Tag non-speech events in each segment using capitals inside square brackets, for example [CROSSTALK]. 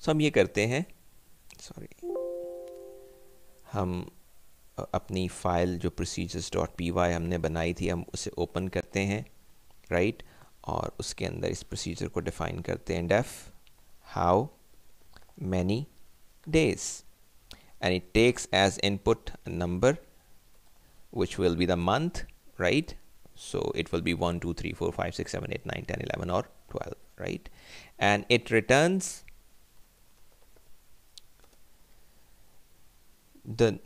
सो तो हम ये करते हैं सॉरी हम अपनी फ़ाइल जो प्रोसीजर्स डॉट पी वाई हमने बनाई थी हम उसे ओपन करते हैं राइट right? और उसके अंदर इस प्रोसीजर को डिफाइन करते हैं def how many days and it takes as input number which will be the month right so it will be one two three four five six seven eight nine ten eleven और twelve right and it returns the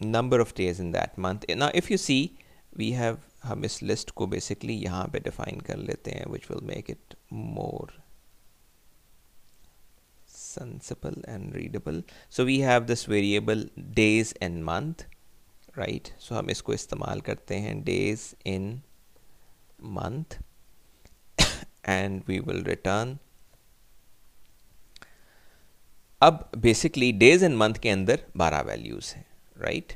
number of days in that month. Now if you see we have हम इस list को basically यहाँ पे define कर लेते हैं which will make it more sensible and readable. So we have this variable days and month, right? So हम इसको इस्तेमाल करते हैं days in month [COUGHS] and we will return अब बेसिकली डेज एंड मंथ के अंदर बारह वैल्यूज़ हैं right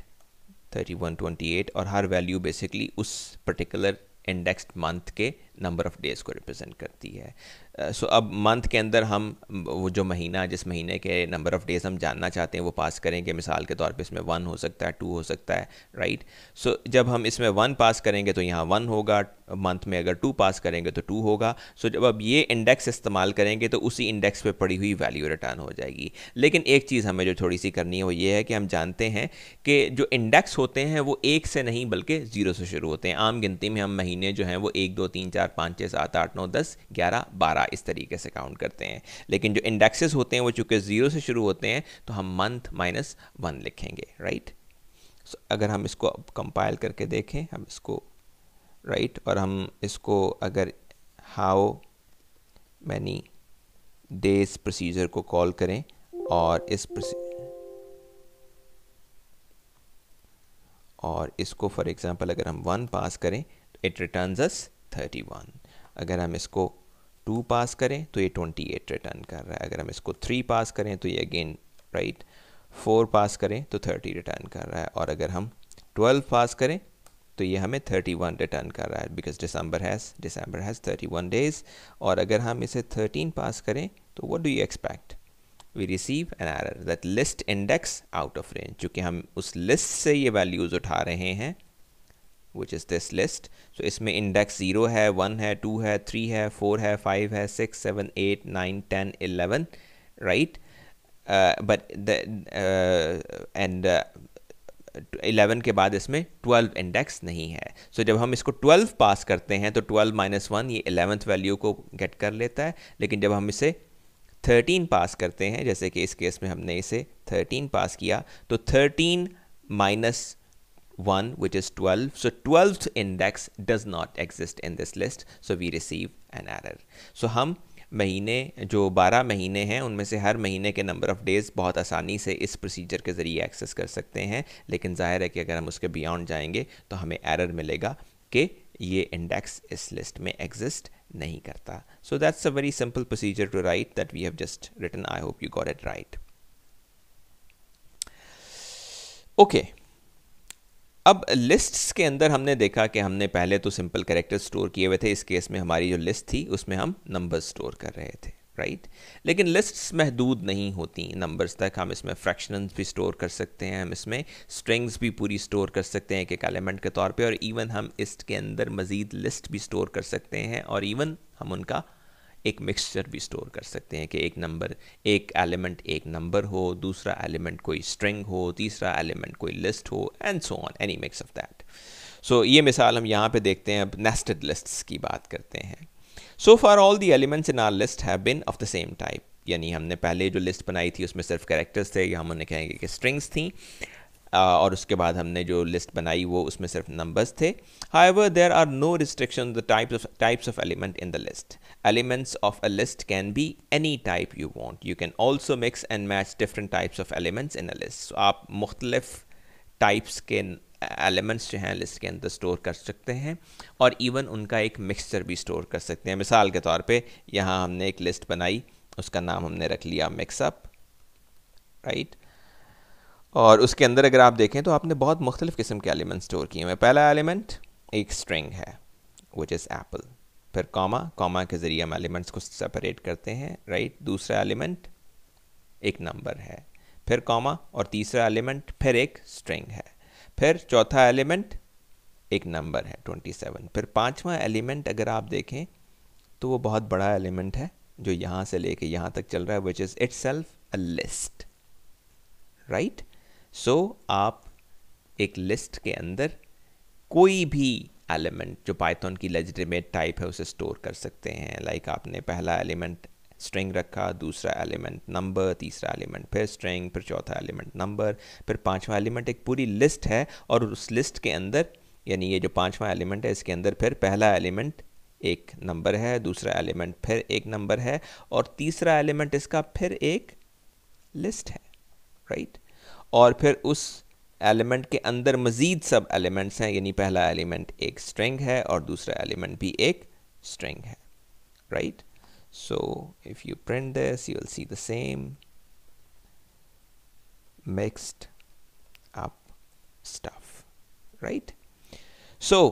thirty one twenty eight और हर वैल्यू बेसिकली उस पर्टिकुलर इंडेक्स्ड मंथ के नंबर ऑफ़ डेज़ को रिप्रेजेंट करती है सो अब मंथ के अंदर हम वो जो महीना जिस महीने के नंबर ऑफ़ डेज़ हम जानना चाहते हैं वो पास करेंगे मिसाल के तौर पे इसमें वन हो सकता है टू हो सकता है राइट सो so, जब हम इसमें वन पास करेंगे तो यहाँ वन होगा मंथ में अगर टू पास करेंगे तो टू होगा सो so, जब अब ये इंडेक्स इस्तेमाल करेंगे तो उसी इंडेक्स पर पड़ी हुई वैल्यू रिटर्न हो जाएगी लेकिन एक चीज़ हमें जो थोड़ी सी करनी है वो ये है कि हम जानते हैं कि जो इंडेक्स होते हैं वो एक से नहीं बल्कि ज़ीरो से शुरू होते हैं आम गिनती में हम महीने जो हैं वो एक दो तीन चार पाँच छः सात आठ नौ दस ग्यारह बारह इस तरीके से काउंट करते हैं लेकिन जो इंडेक्सेस होते हैं वो चूंकि ज़ीरो से शुरू होते हैं तो हम मंथ माइनस वन लिखेंगे राइट सो अगर हम इसको कंपाइल करके देखें हम इसको राइट और हम इसको अगर हाउ मैनी डेज प्रोसीजर को कॉल करें और इस और इसको फॉर एग्जांपल अगर हम वन पास करें तो it returns us thirty one अगर हम इसको टू पास करें तो ये ट्वेंटी एट रिटर्न कर रहा है अगर हम इसको थ्री पास करें तो ये अगेन राइट फोर पास करें तो थर्टी रिटर्न कर रहा है और अगर हम ट्वेल्व पास करें तो ये हमें थर्टी वन रिटर्न कर रहा है because December has December has thirty one days और अगर हम इसे थर्टीन पास करें तो what do you expect we receive an error that list index out of range चूँकि हम उस लिस्ट से ये वैल्यूज़ उठा रहे हैं which is this list so इसमें इंडेक्स ज़ीरो है वन है टू है थ्री है फोर है फाइव है six seven eight nine ten eleven right but and eleven के बाद इसमें ट्वेल्व इंडेक्स नहीं है सो so, जब हम इसको ट्वेल्व पास करते हैं तो ट्वेल्व माइनस वन ये इलेवंथ वैल्यू को गेट कर लेता है लेकिन जब हम इसे थर्टीन पास करते हैं जैसे कि इस केस में हमने इसे थर्टीन पास किया तो thirteen minus one which is 12 so 12th index does not exist in this list so we receive an error so hum महीने जो 12 महीने हैं उनमें से हर महीने के नंबर ऑफ़ डेज़ बहुत आसानी से इस प्रोसीजर के ज़रिए एक्सेस कर सकते हैं लेकिन ज़ाहिर है कि अगर हम उसके बियॉन्ड जाएंगे तो हमें एरर मिलेगा कि ये इंडेक्स इस लिस्ट में एग्जिस्ट नहीं करता so that's a very simple procedure to write that we have just written I hope you got it right okay अब लिस्ट्स के अंदर हमने देखा कि हमने पहले तो सिंपल कैरेक्टर स्टोर किए हुए थे इस केस में हमारी जो लिस्ट थी उसमें हम नंबर स्टोर कर रहे थे राइट लेकिन लिस्ट्स महदूद नहीं होती नंबर्स तक हम इसमें फ्रैक्शन भी स्टोर कर सकते हैं हम इसमें स्ट्रिंग्स भी पूरी स्टोर कर सकते हैं एक एक एलिमेंट के तौर पे और इवन हम के अंदर मज़ीद लिस्ट भी स्टोर कर सकते हैं और इवन हम उनका एक मिक्सचर भी स्टोर कर सकते हैं कि एक नंबर एक एलिमेंट एक नंबर हो दूसरा एलिमेंट कोई स्ट्रिंग हो तीसरा एलिमेंट कोई लिस्ट हो and so on any mix of that so ये मिसाल हम यहाँ पे देखते हैं अब नेस्टेड लिस्ट्स की बात करते हैं so far all the elements in our list have been of the same type यानी हमने पहले जो लिस्ट बनाई थी उसमें सिर्फ कैरेक्टर्स थे या हम उन्हें कहेंगे कि स्ट्रिंग्स थी और उसके बाद हमने जो लिस्ट बनाई वो उसमें सिर्फ नंबर्स थे however there are no restriction the types of types of element in the list elements of a list can be any type you want you can also mix and match different types of elements in a list आप मुख्तलिफ types के elements जो हैं list के अंदर store कर सकते हैं और इवन उनका एक मिक्सचर भी स्टोर कर सकते हैं मिसाल के तौर पे यहाँ हमने एक लिस्ट बनाई उसका नाम हमने रख लिया मिक्सअप राइट और उसके अंदर अगर आप देखें तो आपने बहुत मुख्तलिफ़ किस्म के एलिमेंट स्टोर किए हुए पहला एलिमेंट एक स्ट्रिंग है विच इज़ एप्पल फिर कॉमा कॉमा के ज़रिए हम एलिमेंट्स को सेपरेट करते हैं राइट दूसरा एलिमेंट एक नंबर है फिर कॉमा और तीसरा एलिमेंट फिर एक स्ट्रिंग है फिर चौथा एलिमेंट एक नंबर है ट्वेंटी सेवन फिर पाँचवा एलिमेंट अगर आप देखें तो वो बहुत बड़ा एलिमेंट है जो यहाँ से लेके यहाँ तक चल रहा है which is itself a list right so so, आप एक लिस्ट के अंदर कोई भी एलिमेंट जो पाइथन की लेजिटिमेट टाइप है उसे स्टोर कर सकते हैं लाइक like आपने पहला एलिमेंट स्ट्रिंग रखा दूसरा एलिमेंट नंबर तीसरा एलिमेंट फिर स्ट्रिंग फिर चौथा एलिमेंट नंबर फिर पांचवा एलिमेंट एक पूरी लिस्ट है और उस लिस्ट के अंदर यानी ये जो पांचवा एलिमेंट है इसके अंदर फिर पहला एलिमेंट एक नंबर है दूसरा एलिमेंट फिर एक नंबर है और तीसरा एलिमेंट इसका फिर एक लिस्ट है राइट और फिर उस एलिमेंट के अंदर मज़ीद सब एलिमेंट्स हैं यानी पहला एलिमेंट एक स्ट्रिंग है और दूसरा एलिमेंट भी एक स्ट्रिंग है right so if you print this you will see the same mixed up stuff right so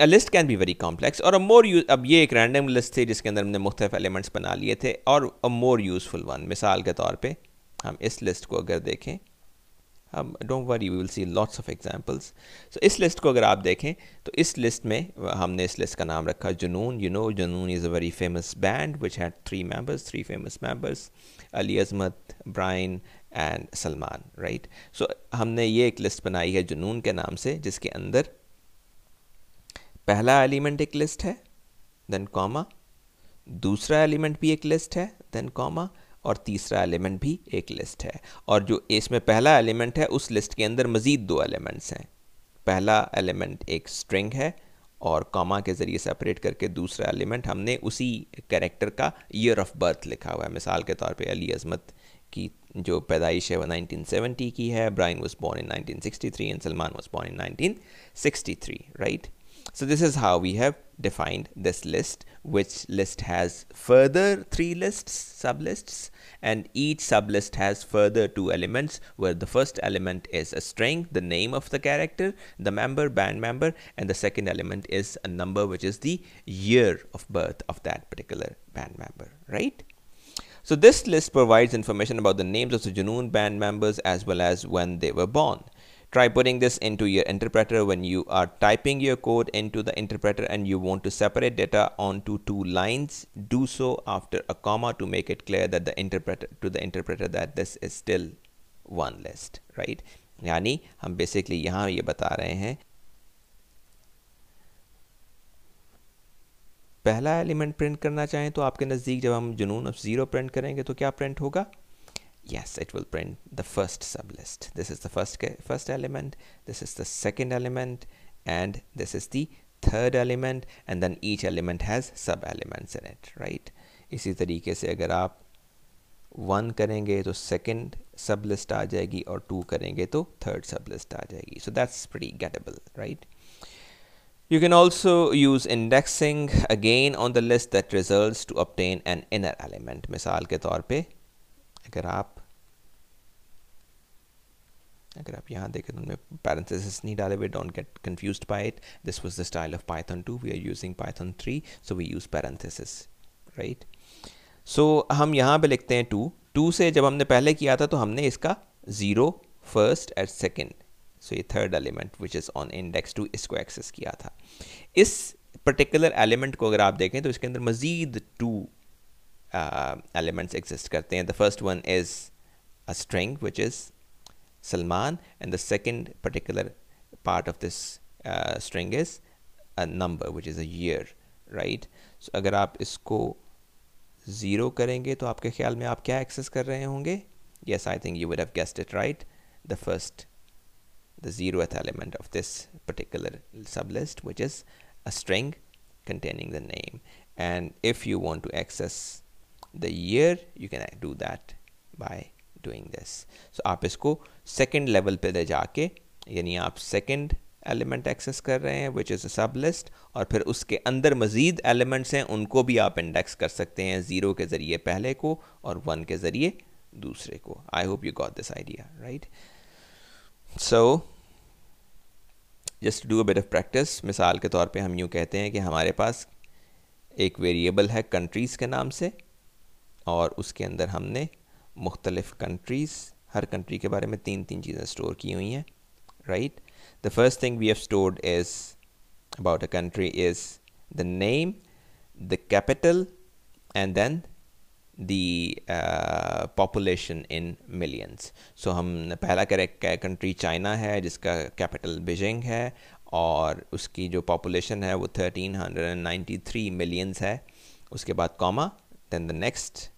a list can be very complex और अ मोर यूज अब ये एक रैंडम लिस्ट थी जिसके अंदर हमने मुख्तफ एलिमेंट्स बना लिए थे और अ मोर यूजफुल वन मिसाल के तौर पे हम इस लिस्ट को अगर देखें हम don't worry we will see lots of examples so इस लिस्ट को अगर आप देखें तो इस लिस्ट में हमने इस लिस्ट का नाम रखा Junoon you know Junoon is a very famous band which had three members three famous members Ali Azmat Brian and Salman right so हमने ये एक लिस्ट बनाई है जुनून के नाम से जिसके अंदर पहला एलिमेंट एक लिस्ट है देन कॉमा दूसरा एलिमेंट भी एक लिस्ट है देन कॉमा और तीसरा एलिमेंट भी एक लिस्ट है और जो इसमें पहला एलिमेंट है उस लिस्ट के अंदर मज़ीद दो एलिमेंट्स हैं पहला एलिमेंट एक स्ट्रिंग है और कॉमा के ज़रिए सेपरेट करके दूसरा एलिमेंट हमने उसी कैरेक्टर का ईयर ऑफ बर्थ लिखा हुआ है मिसाल के तौर पे अली अजमत की जो पैदाइश है वह 1970 की है Brian was born in 1963 and Salman was born in 1963 right right? So this is how we have defined this list, which list has further three lists, sublists, and each sublist has further two elements where the first element is a string, the name of the character, the member, band member, and the second element is a number, which is the year of birth of that particular band member, right? So this list provides information about the names of the Junoon band members as well as when they were born. try putting this into your interpreter when you are typing your code into the interpreter and you want to separate data onto two lines do so after a comma to make it clear that the interpreter to the interpreter that this is still one list right yani hum basically yahan ye bata rahe hain पहला element print करना चाहें तो आपके नज़दीक जब हम जुनून of zero print करेंगे तो क्या प्रिंट होगा yes it will print the first sublist this is the first first element this is the second element and this is the third element and then each element has sub elements in it right इसी तरीके से अगर आप one करेंगे तो second sublist list आ जाएगी और to करेंगे तो थर्ड सब आ जाएगी so that's pre You can also use indexing again on the list that results to obtain an inner element. मिसाल के तौर पे अगर आप अगर आप यहाँ देखें तो उनमें पैरेंथेसिस नहीं डाले हुए don't get confused by it this was the style of Python two we are using Python three so we use parenthesis right so हम यहाँ पे लिखते हैं टू टू से जब हमने पहले किया था तो हमने इसका zero first and second so ये third element which is on index two इसको एक्सेस किया था इस पर्टिकुलर एलिमेंट को अगर आप देखें तो इसके अंदर मज़ीद टू एलिमेंट्स एग्जिस्ट करते हैं the first one is a string which is Salman and the second particular part of this uh, string is a number which is a year right so अगर आप इसको zero करेंगे तो आपके ख्याल में आप क्या access कर रहे होंगे yes I think you would have guessed it right the first the zeroth element of this particular sublist which is a string containing the name and if you want to access the year you can do that by doing this so आप इसको second level पे ले जाके यानी आप second element access कर रहे हैं विच इज़ अ सब लिस्ट और फिर उसके अंदर मज़ीद एलिमेंट्स हैं उनको भी आप इंडेक्स कर सकते हैं ज़ीरो के ज़रिए पहले को और वन के ज़रिए दूसरे को I hope you got this idea right so just do a bit of practice मिसाल के तौर पे हम यूँ कहते हैं कि हमारे पास एक वेरिएबल है कंट्रीज़ के नाम से और उसके अंदर हमने मुख्तलिफ़ कंट्रीज़ हर कंट्री के बारे में तीन तीन चीज़ें स्टोर की हुई हैं right the first thing we have stored is about a country is the name the capital and then the population in millions so हम पहला कंट्री चाइना है जिसका कैपिटल बीजिंग है और उसकी जो पॉपुलेशन है वो thirteen hundred and ninety three millions है उसके बाद comma then the next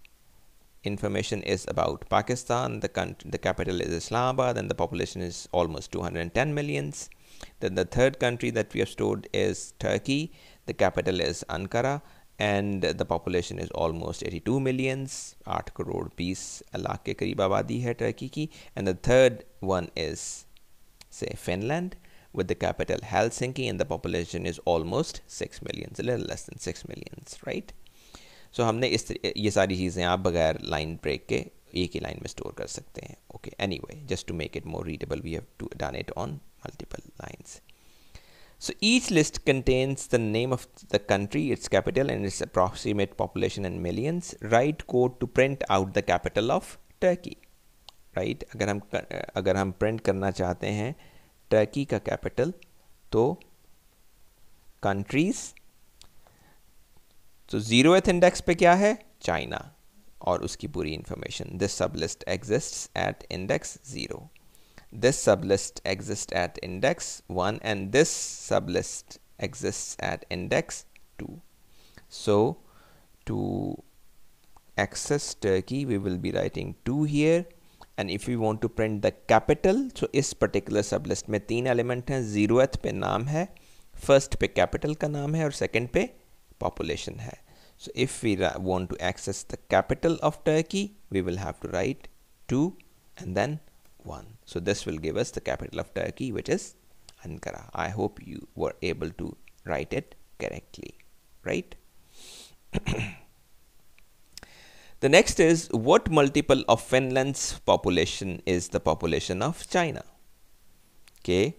information is about Pakistan. The, country, the capital is Islamabad and the population is almost 210 millions. Then the third country that we have stored is Turkey. The capital is Ankara and the population is almost 82 millions. 8 crore 20 lakh ke kareeb abadi hai Turkey ki. And the third one is say Finland with the capital Helsinki and the population is almost 6 millions, a little less than 6 millions, right? So हमने इस ये सारी चीज़ें आप बगैर line break के एक ही line में स्टोर कर सकते हैं okay anyway just to make it more readable we have to done it on multiple lines so each list contains the name of the country its capital and its approximate population and millions right code to print out the capital of Turkey right अगर हम अगर हम print करना चाहते हैं Turkey का capital तो countries तो जीरो इंडेक्स पे क्या है चाइना और उसकी पूरी information this sub list exist at index zero this sub list exist at index one and this sub list exist at index two so to access Turkey we will be writing two here and if you want to print the capital so इस particular सब list में तीन element हैं zero पे नाम है first पे capital का नाम है और सेकेंड पे population hai. So if we want to access the capital of Turkey, we will have to write 2 and then 1. So this will give us the capital of Turkey, which is Ankara. I hope you were able to write it correctly, right? [COUGHS] the next is what multiple of Finland's population is the population of China? Okay,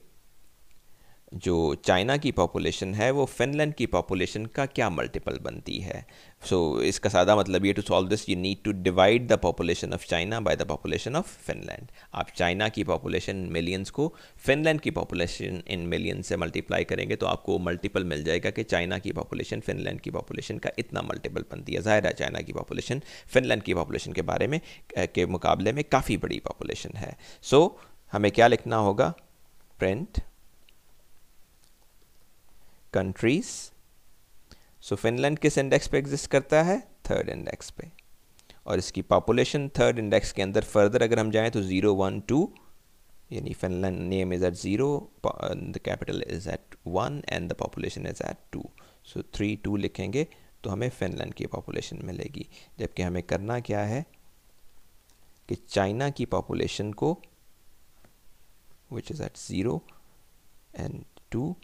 जो China की population है वो Finland की population का क्या multiple बनती है सो so, इसका सादा मतलब ये to solve this you need to divide the population of China by the population of Finland आप चाइना की पॉपुलेशन मिलियंस को फिनलैंड की पॉपुलेशन इन मिलियन से मल्टीप्लाई करेंगे तो आपको मल्टीपल मिल जाएगा कि चाइना की पॉपुलेशन फिनलैंड की पॉपुलेशन का इतना मल्टीपल बनती है ज़ाहिर है चाइना की पॉपुलेशन फिनलैंड की पॉपुलेशन के बारे में के मुकाबले में काफ़ी बड़ी पॉपुलेशन है सो so, हमें क्या लिखना होगा प्रिंट कंट्रीज सो फिनलैंड किस इंडेक्स पे एग्जिस्ट करता है थर्ड इंडेक्स पे और इसकी पॉपुलेशन थर्ड इंडेक्स के अंदर फर्दर अगर हम जाएं तो ज़ीरो वन टू यानी Finland name is at zero the capital is at one and the population is at two so three two लिखेंगे तो हमें फिनलैंड की पॉपुलेशन मिलेगी जबकि हमें करना क्या है कि चाइना की पॉपुलेशन को which is at zero and two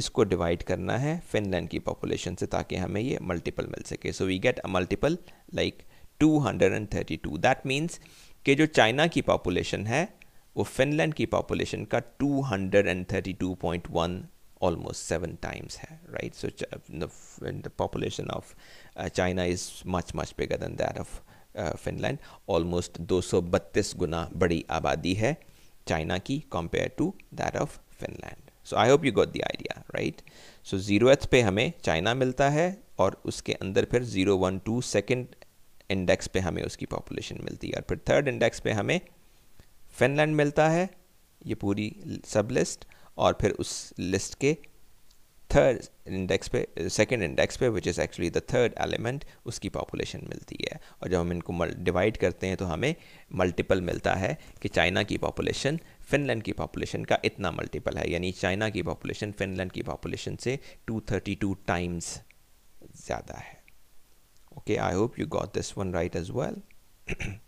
इसको डिवाइड करना है फिनलैंड की पॉपुलेशन से ताकि हमें ये मल्टीपल मिल सके so we get a multiple like 232 that means के जो चाइना की पॉपुलेशन है वो फिनलैंड की पॉपुलेशन का 232.1 ऑलमोस्ट सेवन टाइम्स है right so the population of China is much much bigger than that of Finland almost दो गुना बड़ी आबादी है चाइना की compare to that of Finland so I hope you got the idea right so zeroth पे हमें China मिलता है और उसके अंदर फिर zero one two second index पे हमें उसकी पॉपुलेशन मिलती है और फिर थर्ड इंडेक्स पे हमें फिनलैंड मिलता है ये पूरी सब लिस्ट और फिर उस लिस्ट के थर्ड इंडेक्स पे सेकेंड इंडेक्स पे which is actually the third element उसकी पॉपुलेशन मिलती है और जब हम इनको डिवाइड करते हैं तो हमें मल्टीपल मिलता है कि चाइना की पॉपुलेशन फिनलैंड की पॉपुलेशन का इतना मल्टीपल है यानी चाइना की पॉपुलेशन फिनलैंड की पॉपुलेशन से 232 टाइम्स ज़्यादा है okay I hope you got this one right as well